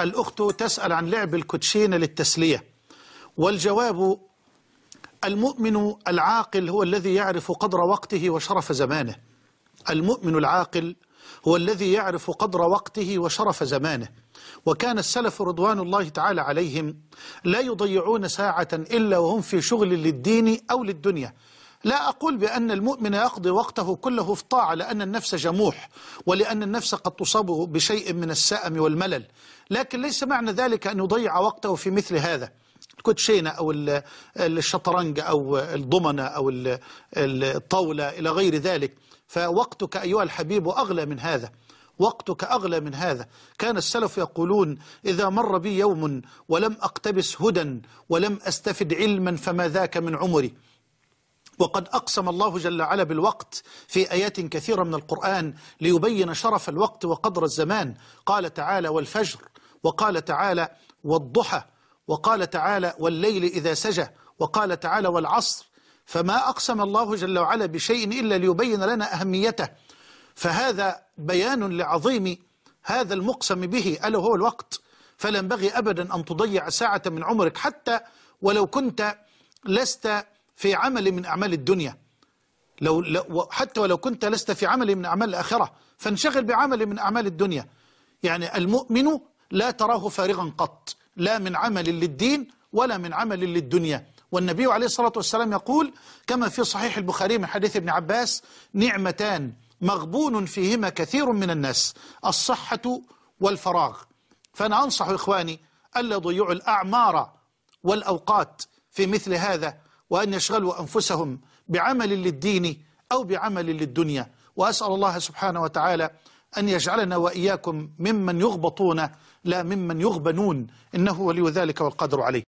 الأخت تسأل عن لعب الكوتشينة للتسلية والجواب المؤمن العاقل هو الذي يعرف قدر وقته وشرف زمانه المؤمن العاقل هو الذي يعرف قدر وقته وشرف زمانه وكان السلف رضوان الله تعالى عليهم لا يضيعون ساعة إلا وهم في شغل للدين أو للدنيا لا أقول بأن المؤمن يقضي وقته كله في طاعة لأن النفس جموح ولأن النفس قد تصاب بشيء من السأم والملل لكن ليس معنى ذلك أن يضيع وقته في مثل هذا الكوتشينة أو الشطرنج أو الضمنة أو الطاولة إلى غير ذلك فوقتك أيها الحبيب أغلى من هذا وقتك أغلى من هذا كان السلف يقولون إذا مر بي يوم ولم أقتبس هدى ولم أستفد علما فما ذاك من عمري وقد أقسم الله جل وعلا بالوقت في آيات كثيرة من القرآن ليبين شرف الوقت وقدر الزمان قال تعالى والفجر وقال تعالى والضحى وقال تعالى والليل إذا سجى وقال تعالى والعصر فما أقسم الله جل وعلا بشيء إلا ليبين لنا أهميته فهذا بيان لعظيم هذا المقسم به ألا هو الوقت فلا ينبغي أبدا أن تضيع ساعة من عمرك حتى ولو كنت لست في عمل من أعمال الدنيا لو حتى ولو كنت لست في عمل من أعمال الآخرة فانشغل بعمل من أعمال الدنيا يعني المؤمن لا تراه فارغا قط لا من عمل للدين ولا من عمل للدنيا والنبي عليه الصلاة والسلام يقول كما في صحيح البخاري من حديث ابن عباس نعمتان مغبون فيهما كثير من الناس الصحة والفراغ فأنا أنصح إخواني ألا ضيعوا الأعمار والأوقات في مثل هذا وأن يشغلوا أنفسهم بعمل للدين أو بعمل للدنيا وأسأل الله سبحانه وتعالى أن يجعلنا وإياكم ممن يغبطون لا ممن يغبنون إنه ولي ذلك والقدر عليه